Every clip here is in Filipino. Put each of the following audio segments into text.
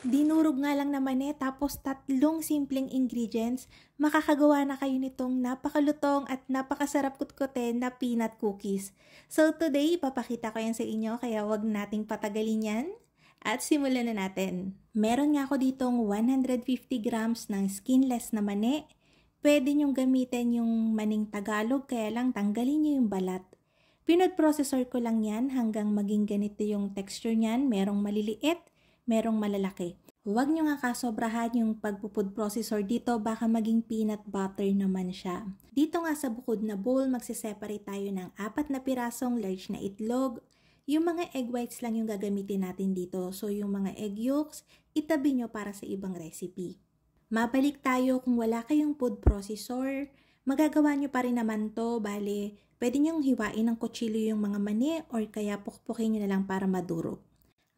Dinurog nga lang naman eh, tapos tatlong simpleng ingredients, makakagawa na kayo nitong napakalutong at napakasarap kutkutin na peanut cookies. So today, papakita ko yan sa inyo, kaya wag nating patagalin yan. At simulan na natin. Meron nga ako ditong 150 grams ng skinless na mani. Pwede nyong gamitin yung maning Tagalog, kaya lang tanggalin nyo yung balat. Pinod processor ko lang yan hanggang maging ganito yung texture niyan. Merong maliliit, merong malalaki. Huwag nyo nga kasobrahan yung pagpupud processor dito, baka maging peanut butter naman siya. Dito nga sa bukod na bowl, magsiseparate tayo ng apat na pirasong large na itlog. Yung mga egg whites lang yung gagamitin natin dito. So yung mga egg yolks, itabi nyo para sa ibang recipe. Mabalik tayo kung wala kayong food processor, magagawa nyo pa rin naman to, bale, pwede nyong hiwain ng kutsilyo yung mga mani or kaya pukpukin nyo na lang para madurog.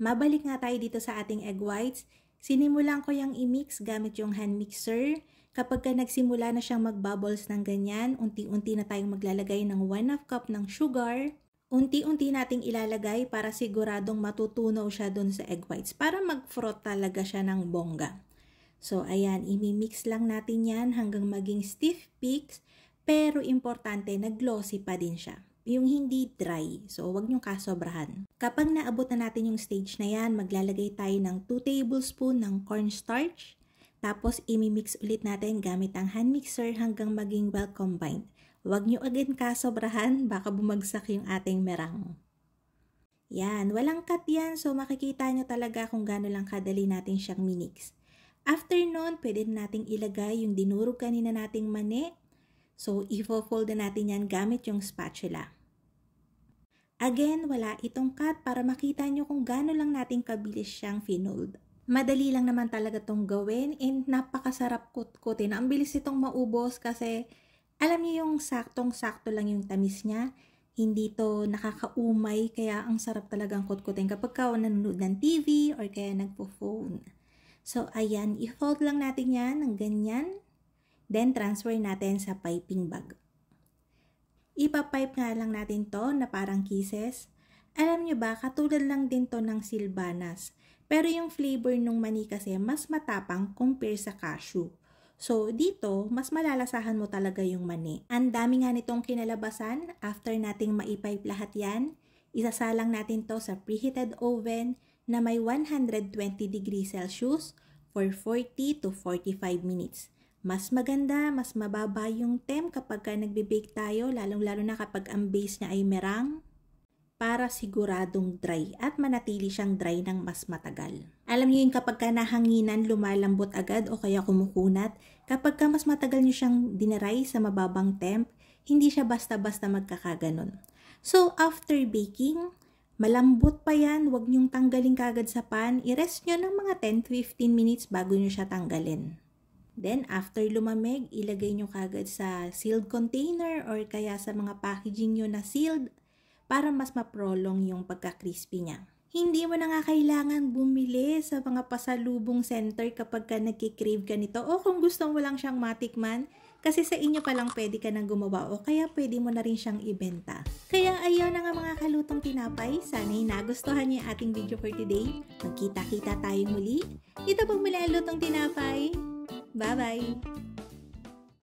Mabalik nga tayo dito sa ating egg whites. Sinimulan ko yung i-mix gamit yung hand mixer. Kapag nagsimula na siyang magbubbles bubbles ng ganyan, unti-unti na tayong maglalagay ng 1 half cup ng sugar. Unti-unti nating ilalagay para siguradong matutunaw siya dun sa egg whites para mag-froth talaga siya ng bongga. So ayan, imi-mix lang natin yan hanggang maging stiff peaks pero importante na glossy pa din siya yung hindi dry. So, wag niyong kasobrahan. Kapag naabot na natin yung stage na yan, maglalagay tayo ng 2 tablespoon ng cornstarch. Tapos, imimix ulit natin gamit ang hand mixer hanggang maging well combined. Huwag niyo again kasobrahan, baka bumagsak yung ating merang. Yan, walang cut yan, so makikita nyo talaga kung gaano lang kadali natin siyang minix. After noon, pwede nating ilagay yung dinurog kanina nating mani So, ifo-fold na natin yan gamit yung spatula. Again, wala itong cut para makita nyo kung gano'n lang natin kabilis siyang finold. Madali lang naman talaga tong gawin and napakasarap kutkutin. Ang bilis itong maubos kasi alam niyo yung saktong-sakto lang yung tamis niya. Hindi to nakakaumay kaya ang sarap talagang kutkutin kapag ka nanonood ng TV or kaya nagpo-phone. So ayan, i-fold lang natin yan ng ganyan. Then, transfer natin sa piping bag. Ipapipe nga lang natin to na parang kisses. Alam nyo ba, katulad lang din to ng silbanas. Pero yung flavor ng mani kasi mas matapang compare sa cashew. So, dito, mas malalasahan mo talaga yung mani. Ang dami nga nitong kinalabasan. After nating maipipe lahat yan, isasalang natin to sa preheated oven na may 120 degrees Celsius for 40 to 45 minutes mas maganda, mas mababa yung temp kapag nagbe-bake tayo, lalong-lalo na kapag ang base niya ay merang para siguradong dry at manatili siyang dry ng mas matagal. Alam niyo yung kapag nahanginan, lumalambot agad o kaya kumukunat, kapag ka mas matagal niyo siyang dinaray sa mababang temp, hindi siya basta-basta magkakaganon. So, after baking, malambot pa yan, huwag niyong tanggalin kagad sa pan, i-rest niyo ng mga 10-15 minutes bago niyo siya tanggalin. Then, after lumamig, ilagay nyo kagad sa sealed container or kaya sa mga packaging nyo na sealed para mas maprolong yung pagka-crispy niya. Hindi mo na nga kailangan bumili sa mga pasalubong center kapag ka nagkikrave ka nito o kung gusto mo lang siyang matikman kasi sa inyo pa lang pwede ka nang gumawa o kaya pwede mo na rin siyang ibenta. Kaya ayun na mga kalutong tinapay, sana'y nagustuhan niyo yung ating video for today. Magkita-kita tayo muli. Ito pong mula lutong tinapay. Bye bye.